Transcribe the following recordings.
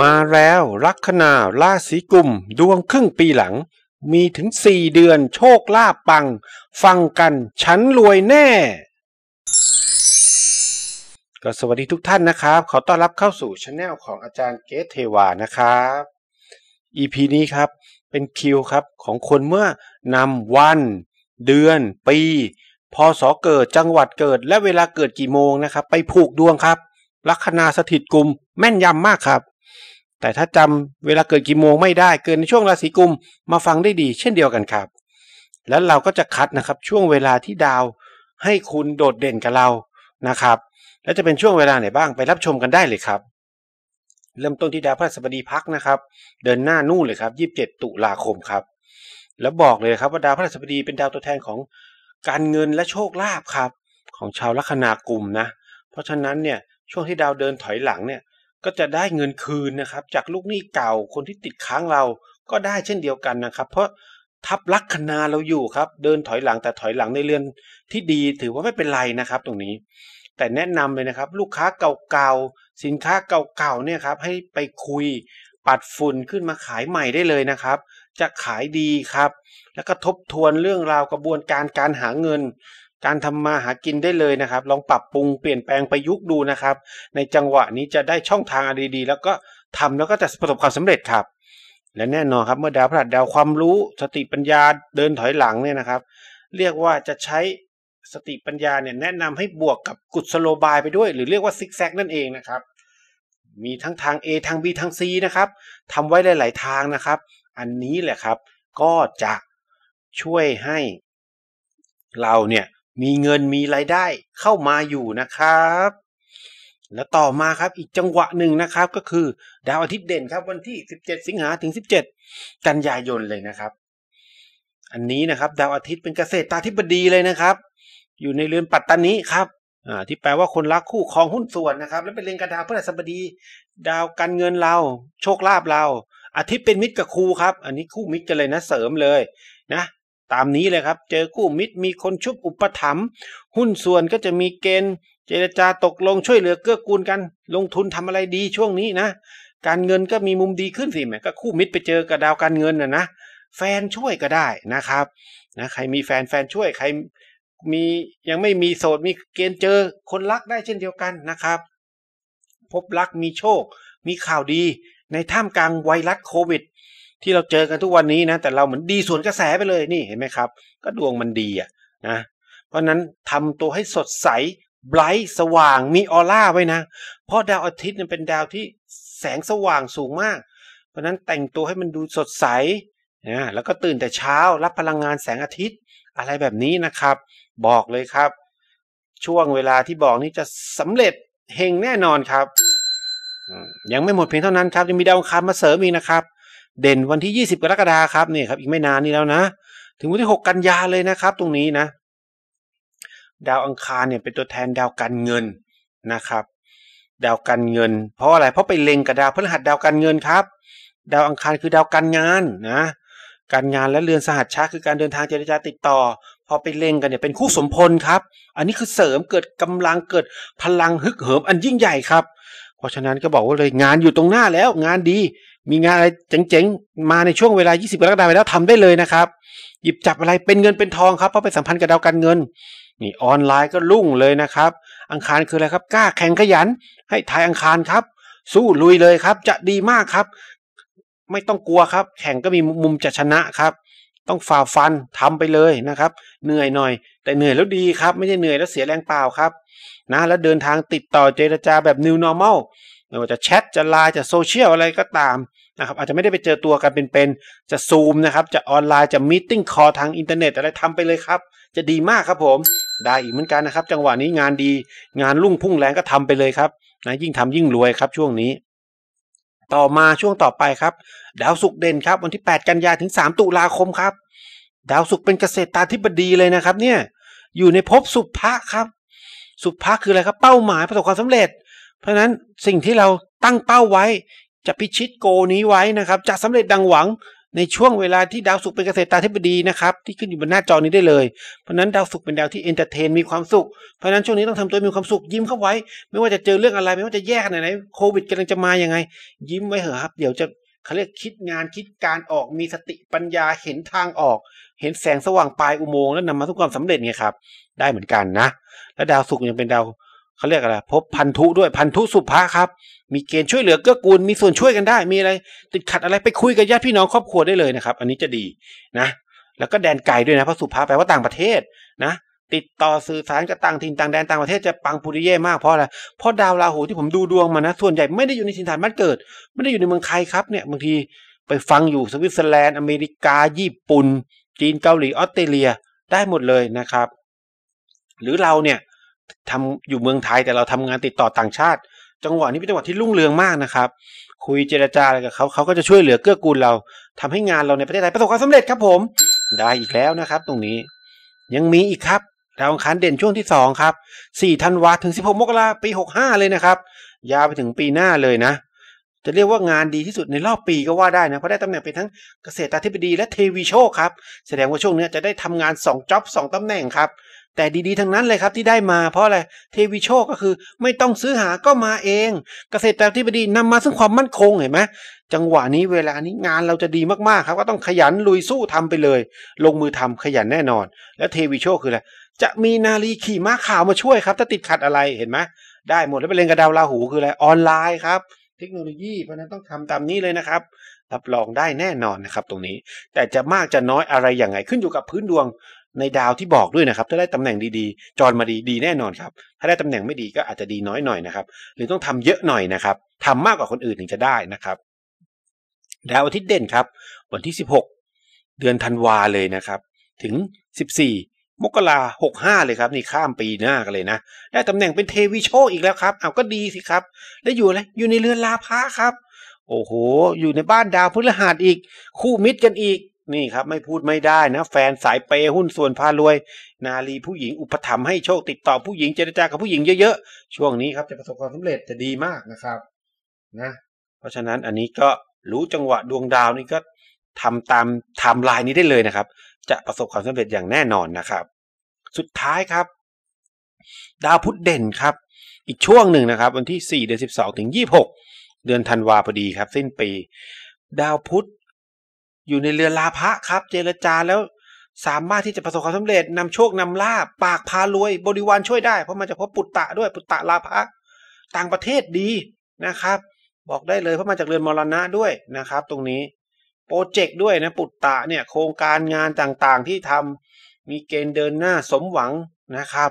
มาแล้วลัคนาราศีกุมดวงครึ่งปีหลัง มีถึงสี่เดือน โชคลาภปัง ฟังกันฉันรวยแน่ก็สวัสดีทุกท่านนะครับ ขอต้อนรับเข้าสู่ช anel ของอาจารย์เกตเทวานะครับ EP นี้ครับเป็นคิวครับของคนเมื่อนำวัน เดือน ปีพศเกิดจังหวัดเกิดและเวลาเกิดกี่โมงนะครับ ไปผูกดวงครับลัคนาสถิตกลุ่มแม่นยำมากครับแต่ถ้าจำเวลาเกิดกี่โมงไม่ได้เกินในช่วงราศีกุมมาฟังได้ดีเช่นเดียวกันครับ แล้วเราก็จะคัดนะครับ ช่วงเวลาที่ดาวให้คุณโดดเด่นกับเรานะครับ และจะเป็นช่วงเวลาไหนบ้างไปรับชมกันได้เลยครับ เริ่มต้นที่ดาวพฤหัสบดีพักนะครับ เดินหน้านู่นเลยครับ27 ตุลาคมครับ แล้วบอกเลยครับว่าดาวพฤหัสบดีเป็นดาวตัวแทนของการเงินและโชคลาภครับ ของชาวลัคนากุมนะ เพราะฉะนั้นเนี่ยช่วงที่ดาวเดินถอยหลังเนี่ยก็จะได้เงินคืนนะครับจากลูกหนี้เก่าคนที่ติดค้างเราก็ได้เช่นเดียวกันนะครับ เพราะทับลักคณาเราอยู่ครับเดินถอยหลังแต่ถอยหลังในเรือน ที่ดีถือว่าไม่เป็นไรนะครับตรงนี้ แต่แนะนำเลยนะครับ ลูกค้าเก่าๆสินค้าเก่าๆเนี่ยครับให้ไปคุยปัดฝุ่นขึ้นมาขายใหม่ได้เลยนะครับ จะขายดีครับ แล้วก็ทบทวนเรื่องราวกระบวนการการหาเงินการทำมาหากินได้เลยนะครับ ลองปรับปรุงเปลี่ยนแปลงประยุกต์ดูนะครับ ในจังหวะนี้จะได้ช่องทางอดีๆ แล้วก็ทำแล้วก็จะประสบความสำเร็จครับ และแน่นอนครับเมื่อดาวพฤหัสดาวความรู้สติปัญญาเดินถอยหลังเนี่ยนะครับ เรียกว่าจะใช้สติปัญญาเนี่ยแนะนำให้บวกกับกุศโลบายไปด้วย หรือเรียกว่าซิกแซกนั่นเองนะครับ มีทั้งทาง A ทาง B ทาง C นะครับทำไว้หลาย ๆ ทางนะครับ อันนี้แหละครับ ก็จะช่วยให้เราเนี่ยมีเงินมีรายได้เข้ามาอยู่นะครับ และต่อมาครับอีกจังหวะหนึ่งนะครับก็คือ ดาวอาทิตย์เด่นครับ วันที่ 17 สิงหาถึง 17 กันยายนเลยนะครับ อันนี้นะครับ ดาวอาทิตย์เป็นเกษตรตาธิบดีเลยนะครับ อยู่ในเรือนปัตตานีครับ ที่แปลว่าคนรักคู่ครองหุ้นส่วนนะครับ และเป็นเรือนกระดาษพฤหัสบดี ดาวการเงินเรา โชคลาภเรา อาทิตย์เป็นมิตรกับครูครับ อันนี้คู่มิตรกันเลยนะเสริมเลย นะตามนี้เลยครับเจอ คู่มิตรมีคนชุบอุปถัมภ์หุ้นส่วนก็จะมีเกณฑ์ เจรจาตกลงช่วยเหลือเกื้อกูลกัน ลงทุนทำอะไรดีช่วงนี้นะการเงินก็มีมุมดีขึ้นสิแม่ก็คู่มิตรไปเจอกับดาวการเงินนะนะแฟนช่วยก็ได้นะครับนะใครมีแฟนแฟนช่วยใครมียังไม่มีโสด มีเกณฑ์เจอคนรักได้เช่นเดียวกันนะครับ พบรักมีโชคมีข่าวดีในท่ามกลางไวรัสโควิดที่เราเจอกันทุกวันนี้นะแต่เราเหมือนดีสวนกระแสไปเลยนี่เห็นไหมครับก็ดวงมันดีอะนะเพราะนั้นทำตัวให้สดใส ไบรท์สว่างมีออร่าไว้นะเพราะดาวอาทิตย์เป็นดาวที่แสงสว่างสูงมาก เพราะนั้นแต่งตัวให้มันดูสดใสนะแล้วก็ตื่นแต่เช้ารับพลังงานแสงอาทิตย์อะไรแบบนี้นะครับ บอกเลยครับ ช่วงเวลาที่บอกนี้จะสำเร็จเฮงแน่นอนครับยังไม่หมดเพียงเท่านั้นครับยังมีดาวคารมาเสริมอีกนะครับเด่นวันที่ 20 กรกฎาคมครับนี่ครับอีกไม่นานนี้แล้วนะ ถึงวันที่6กันยาเลยนะครับตรงนี้นะดาวอังคารเนี่ยเป็นตัวแทนดาวการเงินนะครับดาวการเงินเพราะอะไร เพราะไปเล็งกับดาวพฤหัสดาวการเงินครับดาวอังคารคือดาวการงานนะ การงานและเรือนสหัสชาคือการเดินทางเจรจาติดต่อ พอไปเล็งกันเนี่ยเป็นคู่สมพลครับ อันนี้คือเสริมเกิดกำลังเกิดพลังฮึกเหิมอันยิ่งใหญ่ครับ เพราะฉะนั้นก็บอกว่าเลยงานอยู่ตรงหน้าแล้วงานดีมีงานอะไรเจ๋งๆ มาในช่วงเวลา 20กรกฎาคมแล้วทำได้เลยนะครับ หยิบจับอะไรเป็นเงินเป็นทองครับเพราะไปสัมพันธ์กับดาวการเงินนี่ ออนไลน์ก็ รุ่งเลยนะครับ อังคารคืออะไรครับกล้าแข่งขยันให้ทายอังคารครับ สู้ลุยเลยครับจะดีมากครับ ไม่ต้องกลัวครับ แข่งก็มีมุมจะชนะครับ ต้องฝ่าฟัน ทำไปเลยนะครับ เหนื่อยหน่อย แต่เหนื่อยแล้วดีครับไม่ใช่เหนื่อยแล้วเสียแรงเปล่าครับนะแล้วเดินทางติดต่อเจรจาแบบ new normal ไม่ว่าจะแชทจะไลน์จะโซเชียลอะไรก็ตามนะครับอาจจะไม่ได้ไปเจอตัวกันเป็นๆจะซูมนะครับจะออนไลน์จะมีติ้งคอทางอินเทอร์เน็ตอะไรทำไปเลยครับ จะดีมากครับผม ได้อีกเหมือนกันนะครับ จังหวะนี้งานดี งานรุ่งพุ่งแรงก็ทำไปเลยครับนะยิ่งทำยิ่งรวยครับช่วงนี้ ต่อมาช่วงต่อไปครับ ดาวสุกเด่นครับ วันที่ 8 กันยาถึง 3 ตุลาคมครับ ดาวสุกเป็นเกษตรตาธิบดีเลยนะครับเนี่ยอยู่ในภพสุภะครับ สุภะคืออะไรครับเป้าหมายประสบความสำเร็จเพราะนั้นสิ่งที่เราตั้งเป้าไว้ จะพิชิตโกนี้ไว้นะครับจะสำเร็จดังหวังในช่วงเวลาที่ดาวศุกร์เป็นเกษตราธิบดีนะครับที่ขึ้นอยู่บนหน้าจอนี้ได้เลยเพราะนั้นดาวศุกร์เป็นดาวที่เอนเตอร์เทนมีความสุขเพราะนั้นช่วงนี้ต้องทำตัวมีความสุขยิ้มเข้าไว้ ไม่ว่าจะเจอเรื่องอะไร ไม่ว่าจะแย่ขนาดไหนโควิดกำลังจะมาอย่างไงยิ้มไว้เหอะครับ เดี๋ยวจะเขาเรียกคิดงานคิดการออกมีสติปัญญาเห็นทางออก เห็นแสงสว่างปลายอุโมงค์แล้วนำมาสู่ความสำเร็จไงครับได้เหมือนกันนะ และดาวศุกร์ยังเป็นดาวเขาเรียกอะไรพบพันธุด้วยพันธุสุภาครับ มีเกณฑ์ช่วยเหลือเกื้อกูลมีส่วนช่วยกันได้ มีอะไร ติดขัดอะไรไปคุยกับญาติพี่น้องครอบครัวได้เลยนะครับ อันนี้จะดีนะ แล้วก็แดนไกลด้วยนะเพราะสุภาแปลว่าต่างประเทศนะติดต่อสื่อสารกับต่างถิ่นต่างแดนต่างประเทศจะปังปุริเย่มากเพราะอะไรเพราะดาวราหูที่ผมดูดวงมานะส่วนใหญ่ไม่ได้อยู่ในถิ่นฐานบ้านเกิด ไม่ได้อยู่ในเมืองไทยครับเนี่ย บางทีไปฟังอยู่สวิตเซอร์แลนด์อเมริกาญี่ปุ่นจีนเกาหลีออสเตรเลียได้หมดเลยนะครับ หรือเราเนี่ยทำอยู่เมืองไทยแต่เราทำงานติดต่อต่างชาติ จังหวะนี้เป็นจังหวะที่รุ่งเรืองมากนะครับ คุยเจรจาอะไรกับเขา เขาก็จะช่วยเหลือเกื้อกูลเรา ทำให้งานเราในประเทศไทย ประสบความสำเร็จครับผม ได้อีกแล้วนะครับ ตรงนี้ ยังมีอีกครับดาวอังคารเด่นช่วงที่2 ครับ4ธันวาถึง16มกราปี 65 เลยนะครับ ยาวไปถึงปีหน้าเลยนะ จะเรียกว่างานดีที่สุดในรอบปีก็ว่าได้นะเพราะได้ตำแหน่งเป็นทั้งเกษตรธิบดีและเทวีโชคครับแสดงว่าช่วงนี้จะได้ทำงาน2จ็อบ2ตำแหน่งครับแต่ดีๆ ทั้งนั้นเลยครับ ที่ได้มา เพราะอะไร เทวีโชคก็คือไม่ต้องซื้อหาก็มาเอง เกษตรที่บดีนำมาซึ่งความมั่นคงเห็นไหมจังหวะนี้เวลานี้งานเราจะดีมากๆครับ ก็ต้องขยันลุยสู้ทำไปเลย ลงมือทำขยันแน่นอน และเทวีโชคืออะไรจะมีนาลีขี่ม้าขาวมาช่วยครับ ถ้าติดขัดอะไรเห็นไหมได้หมดแล้วไปเล่นกระดาวลาหูคืออะไรออนไลน์ครับ เทคโนโลยีเพราะนั้นต้องทำตามนี้เลยนะครับรับรองได้แน่นอนนะครับตรงนี้แต่จะมากจะน้อยอะไรอย่างไงขึ้นอยู่กับพื้นดวงในดาวที่บอกด้วยนะครับถ้าได้ตำแหน่งดีๆจอนมาดีดีแน่นอนครับ ถ้าได้ตำแหน่งไม่ดีก็อาจจะดีน้อยหน่อยนะครับหรือต้องทำเยอะหน่อยนะครับทำมากกว่าคนอื่นถึงจะได้นะครับดาวอาทิตย์เด่นครับ วันที่ 16 เดือนธันวาเลยนะครับ ถึง 14มกราหกห้าเลยครับนี่ข้ามปีหน้ากันเลยนะได้ตำแหน่งเป็นเทวีโชอีกแล้วครับเอาก็ดีสิครับแล้วอยู่อะไรอยู่ในเรือนลาพะครับ โอ้โหอยู่ในบ้านดาวพฤหัสอีก คู่มิตรกันอีกนี่ครับไม่พูดไม่ได้นะ แฟนสายเปยหุ้นส่วนพารวย นาลีผู้หญิงอุปถัมภ์ให้โชคติดต่อผู้หญิงเจรจากับผู้หญิงเยอะๆ ช่วงนี้ครับจะประสบความสำเร็จจะดีมากนะครับนะเพราะฉะนั้นอันนี้ก็รู้จังหวะดวงดาวนี่ก็ทำตามไทม์ไลน์นี้ได้เลยนะครับ จะประสบความสำเร็จอย่างแน่นอนนะครับ สุดท้ายครับ ดาวพุธเด่นครับ อีกช่วงหนึ่งนะครับ วันที่4เดือน12ถึง26เดือนธันวาพอดีครับ สิ้นปี ดาวพุธอยู่ในเรือลาภะครับ เจรจาแล้วสามารถที่จะประสบความสำเร็จนำโชคนำลาบปากพารวยบริวารช่วยได้เพราะมันจะพบปุตตะด้วย ปุตตะลาภะ ต่างประเทศดีนะครับบอกได้เลยเพราะมาจากเรือนมรณะด้วยนะครับ ตรงนี้โปรเจกต์ด้วยนะปุตตะเนี่ยโครงการงานต่างๆ ที่ทำมีเกณฑ์เดินหน้าสมหวังนะครับ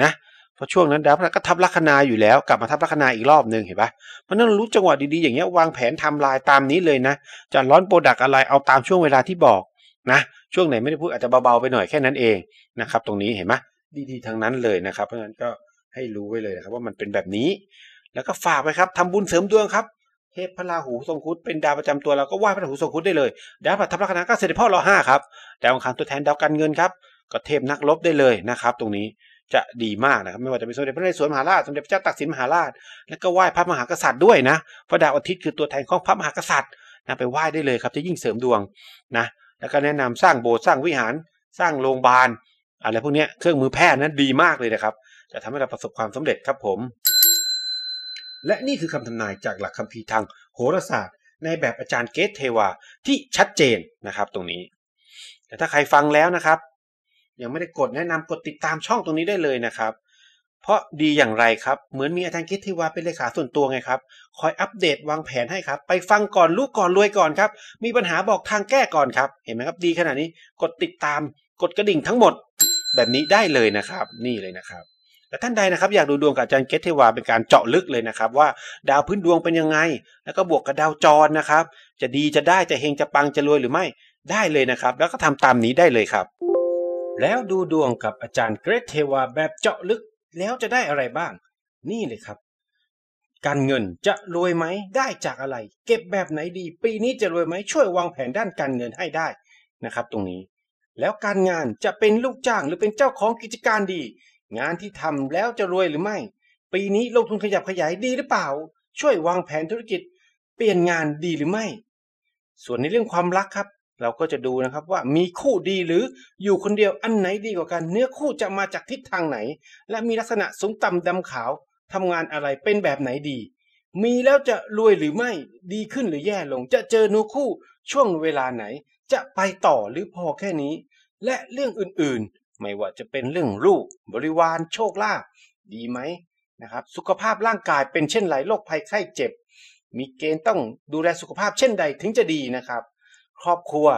นะพราะช่วงนั้นดาวพฤหัสก็ทับลัคนาอยู่แล้ว กลับมาทับลัคนาอีกรอบหนึ่งเห็นปะเพราะนั้นรู้จังหวะดีๆอย่างเงี้ยวางแผนทำลายตามนี้เลยนะ จะร้อนโปรดักอะไรเอาตามช่วงเวลาที่บอกนะช่วงไหนไม่ได้พูดอาจจะเบา ๆ ไปหน่อยแค่นั้นเองนะครับ ตรงนี้เห็นไหมดีๆทั้งนั้นเลยนะครับ เพราะฉะนั้นก็ให้รู้ไว้เลยนะครับ ว่ามันเป็นแบบนี้ แล้วก็ฝากไปครับ ทำบุญเสริมดวงครับ เทพพระราหูทรงคุดเป็นดาวประจำตัวเราก็ไหวพระราหูทรงคุดได้เลยดาวพระทับลัคนาก็เสด็จพ่อรอห้าครับดาวอังคารตัวแทนดาวการเงินครับ ก็เทพนักลบได้เลยนะครับ ตรงนี้จะดีมากนะครับ ไม่ว่าจะเป็นสมเด็จพระนเรศวรมหาราชสมเด็จพระเจ้าตากสินมหาราช แล้วก็ไหว้พระมหากษัตริย์ด้วยนะพระดาวอาทิตย์คือตัวแทนของพระมหากษัตริย์นะไปไหว้ได้เลยครับจะยิ่งเสริมดวงนะ แล้วก็แนะนำสร้างโบสถ์สร้างวิหารสร้างโรงพยาบาลอะไรพวกนี้เครื่องมือแพทย์นั้นดีมากเลยนะครับ จะทำให้เราประสบความสำเร็จครับผม และนี่คือคำทำนายจากหลักคัมภีร์ทางโหราศาสตร์ ในแบบอาจารย์เกตเทวาที่ชัดเจนนะครับตรงนี้ แต่ถ้าใครฟังแล้วนะครับยังไม่ได้กดแนะนำกดติดตามช่องตรงนี้ได้เลยนะครับ เพราะดีอย่างไรครับ เหมือนมีอาจารย์กิตติวาเป็นเลขาส่วนตัวไงครับ คอยอัปเดตวางแผนให้ครับ ไปฟังก่อนรู้ก่อนรวยก่อนครับ มีปัญหาบอกทางแก้ก่อนครับ เห็นไหมครับ ดีขนาดนี้ กดติดตามกดกระดิ่งทั้งหมดแบบนี้ได้เลยนะครับ นี่เลยนะครับแต่ท่านใดนะครับอยากดูดวงกับอาจารย์เกตเทวาเป็นการเจาะลึกเลยนะครับ ว่าดาวพื้นดวงเป็นยังไง แล้วก็บวกกับดาวจรนะครับ จะดีจะได้จะเฮงจะปังจะรวยหรือไม่ ได้เลยนะครับ แล้วก็ทำตามนี้ได้เลยครับแล้วดูดวงกับอาจารย์เกรทเทวาแบบเจาะลึกแล้วจะได้อะไรบ้าง นี่เลยครับ การเงินจะรวยไหมได้จากอะไรเก็บแบบไหนดี ปีนี้จะรวยไหมช่วยวางแผนด้านการเงินให้ได้นะครับ ตรงนี้ แล้วการงานจะเป็นลูกจ้างหรือเป็นเจ้าของกิจการดี งานที่ทำแล้วจะรวยหรือไม่ ปีนี้ลงทุนขยับขยายดีหรือเปล่า ช่วยวางแผนธุรกิจ เปลี่ยนงานดีหรือไม่ ส่วนในเรื่องความรักครับเราก็จะดูนะครับว่ามีคู่ดีหรืออยู่คนเดียวอันไหนดีกว่ากันเนื้อคู่จะมาจากทิศทางไหนและมีลักษณะสูงต่ำดำขาวทำงานอะไรเป็นแบบไหนดี มีแล้วจะรวยหรือไม่ดีขึ้นหรือแย่ลงจะเจอเนื้อคู่ช่วงเวลาไหน จะไปต่อหรือพอแค่นี้และเรื่องอื่นๆไม่ว่าจะเป็นเรื่องลูกบริวารโชคลาภดีไหมนะครับ สุขภาพร่างกาย เป็นเช่นไรโรคภัยไข้เจ็บ มีเกณฑ์ต้องดูแลสุขภาพเช่นใดถึงจะดีนะครับครอบครัว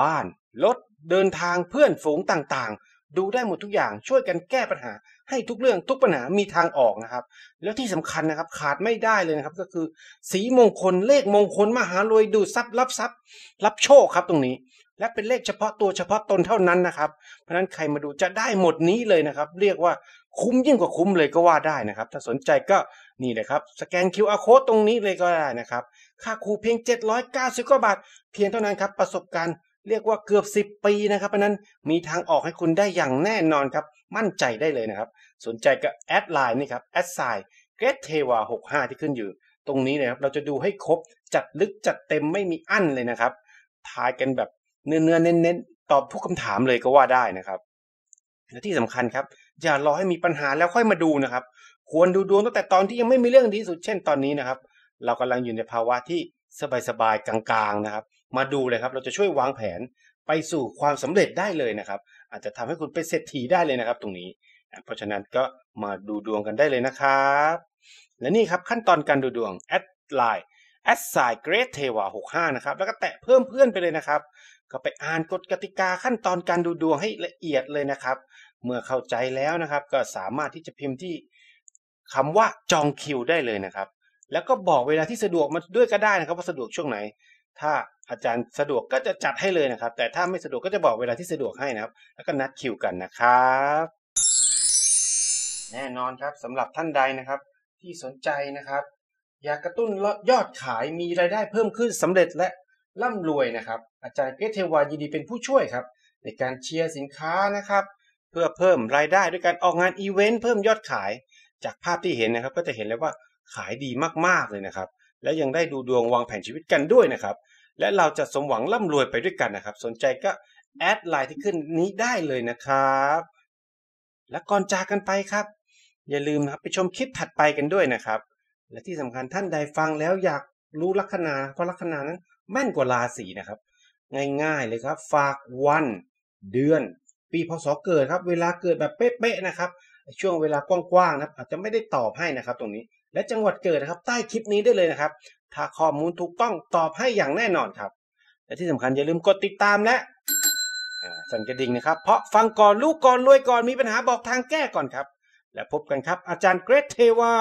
บ้านรถเดินทางเพื่อน ฝูงต่างๆ ดูได้หมดทุกอย่างช่วยกันแก้ปัญหาให้ทุกเรื่องทุกปัญหา มีทางออกนะครับ แล้วที่สำคัญนะครับขาดไม่ได้เลยนะครับก็คือ สีมงคลเลขมงคล มหารวยดูทรัพย์ รับทรัพย์ รับโชคครับตรงนี้ และเป็นเลขเฉพาะตัวเฉพาะตนเท่านั้นนะครับ เพราะนั้นใครมาดูจะได้หมดนี้เลยนะครับ เรียกว่าคุ้มยิ่งกว่าคุ้มเลยก็ว่าได้นะครับ ถ้าสนใจก็นี่เลยครับสแกน QR code ตรงนี้เลยก็ได้นะครับ ค่าครูเพียง790กว่าบาท เพียงเท่านั้นครับประสบการณ์เรียกว่าเกือบ10ปีนะครับ เพราะนั้นมีทางออกให้คุณได้อย่างแน่นอนครับ มั่นใจได้เลยนะครับ สนใจก็แอดไลน์นี่ครับแอดไซน์เกรดเทวา65ที่ขึ้นอยู่ ตรงนี้นะครับ เราจะดูให้ครบจัดลึกจัดเต็มไม่มีอั้นเลยนะครับ ทายกันแบบเนื้อเน้นๆตอบทุกคำถามเลยก็ว่าได้นะครับและที่สำคัญครับอย่ารอให้มีปัญหาแล้วค่อยมาดูนะครับ ควรดูดวงตั้งแต่ตอนที่ยังไม่มีเรื่องดีสุดเช่นตอนนี้นะครับ เรากำลังอยู่ในภาวะที่สบายๆกลางๆนะครับ มาดูเลยครับเราจะช่วยวางแผนไปสู่ความสำเร็จได้เลยนะครับ อาจจะทำให้คุณเป็นเศรษฐีได้เลยนะครับตรงนี้ เพราะฉะนั้นก็มาดูดวงกันได้เลยนะครับและนี่ครับขั้นตอนการดูดวงแอดไลน์แอดไซเกรทเทวา้านะครับแล้วก็แตะเพิ่มเพื่อนไปเลยนะครับ ก็ไปอ่านกฎกติกาขั้นตอนการดูดวงให้ละเอียดเลยนะครับเมื่อเข้าใจแล้วนะครับ ก็สามารถที่จะพิมพ์ที่คำว่าจองคิว ได้เลยนะครับ แล้วก็บอกเวลาที่สะดวกมาด้วยก็ได้นะครับว่าสะดวกช่วงไหน ถ้าอาจารย์สะดวกก็จะจัดให้เลยนะครับ แต่ถ้าไม่สะดวกก็จะบอกเวลาที่สะดวกให้นะครับ แล้วก็นัดคิวกันนะครับแน่นอนครับสำหรับท่านใดนะครับ ที่สนใจนะครับ อยากกระตุ้นยอดขายมีรายได้เพิ่มขึ้นสำเร็จและร่ำรวยนะครับ อาจารย์เกรเทวายินดีเป็นผู้ช่วยครับ ในการเชียร์สินค้านะครับพื่อเพิ่มรายได้ด้วยการออกงานอีเวนต์เพิ่มยอดขายจากภาพที่เห็นนะครับ ก็จะเห็นเลยว่าขายดีมากๆเลยนะครับ และยังได้ดูดวงวางแผนชีวิตกันด้วยนะครับ และเราจะสมหวังร่ำรวยไปด้วยกันนะครับ สนใจก็แอดไลน์ที่ขึ้นนี้ได้เลยนะครับและก่อนจากกันไปครับ อย่าลืมนะครับไปชมคลิปถัดไปกันด้วยนะครับ และที่สำคัญท่านใดฟังแล้วอยากรู้ลัคนาเพราะลัคนานั้นแม่นกว่าราศีนะครับง่ายๆเลยครับฝากวันเดือนีพศ เกิดครับ เวลาเกิดแบบเป๊ะๆ นะครับช่วงเวลากว้างๆ นะอาจจะไม่ได้ตอบให้นะครับตรงนี้ และจังหวัดเกิดนะครับใต้คลิปนี้ได้เลยนะครับ ถ้าข้อมูลถูกต้องตอบให้อย่างแน่นอนครับ และที่สำคัญอย่าลืมกดติดตามและสั่นกระดิ่งนะครับ เพราะฟังก่อนลูกก่อนรวยก่อนมีปัญหาบอกทางแก้ก่อนครับ และพบกันครับอาจารย์เกรทเทว่า